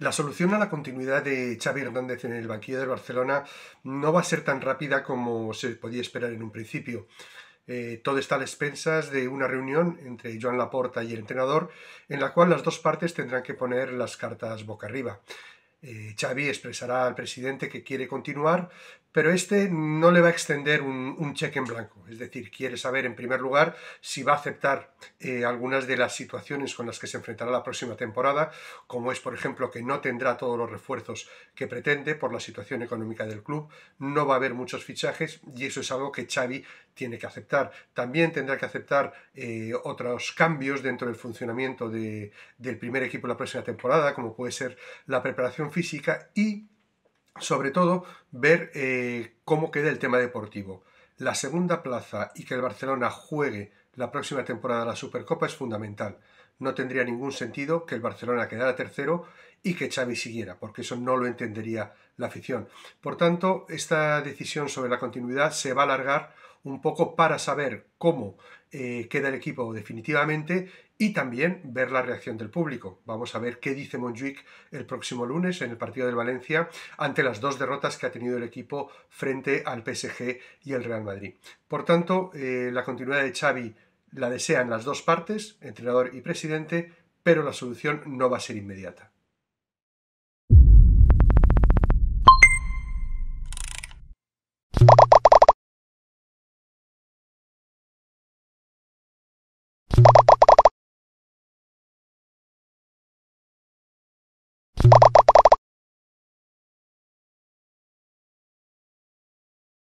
La solución a la continuidad de Xavi Hernández en el banquillo del Barcelona no va a ser tan rápida como se podía esperar en un principio. Eh, todo está a las expensas de una reunión entre Joan Laporta y el entrenador, en la cual las dos partes tendrán que poner las cartas boca arriba. Eh, Xavi expresará al presidente que quiere continuar, pero este no le va a extender un, cheque en blanco. Es decir, quiere saber en primer lugar si va a aceptar eh, algunas de las situaciones con las que se enfrentará la próxima temporada, como es por ejemplo que no tendrá todos los refuerzos que pretende por la situación económica del club, no va a haber muchos fichajes y eso es algo que Xavi tiene que aceptar. También tendrá que aceptar eh, otros cambios dentro del funcionamiento del primer equipo la próxima temporada, como puede ser la preparación física y, sobre todo, ver eh, cómo queda el tema deportivo. La segunda plaza y que el Barcelona juegue la próxima temporada la Supercopa es fundamental. No tendría ningún sentido que el Barcelona quedara tercero y que Xavi siguiera, porque eso no lo entendería la afición. Por tanto, esta decisión sobre la continuidad se va a alargar un poco para saber cómo eh, queda el equipo definitivamente y también ver la reacción del público. Vamos a ver qué dice monjuic el próximo lunes en el partido del Valencia ante las dos derrotas que ha tenido el equipo frente al PSG y el Real Madrid. Por tanto, eh, la continuidad de Xavi la desean las dos partes, entrenador y presidente, pero la solución no va a ser inmediata.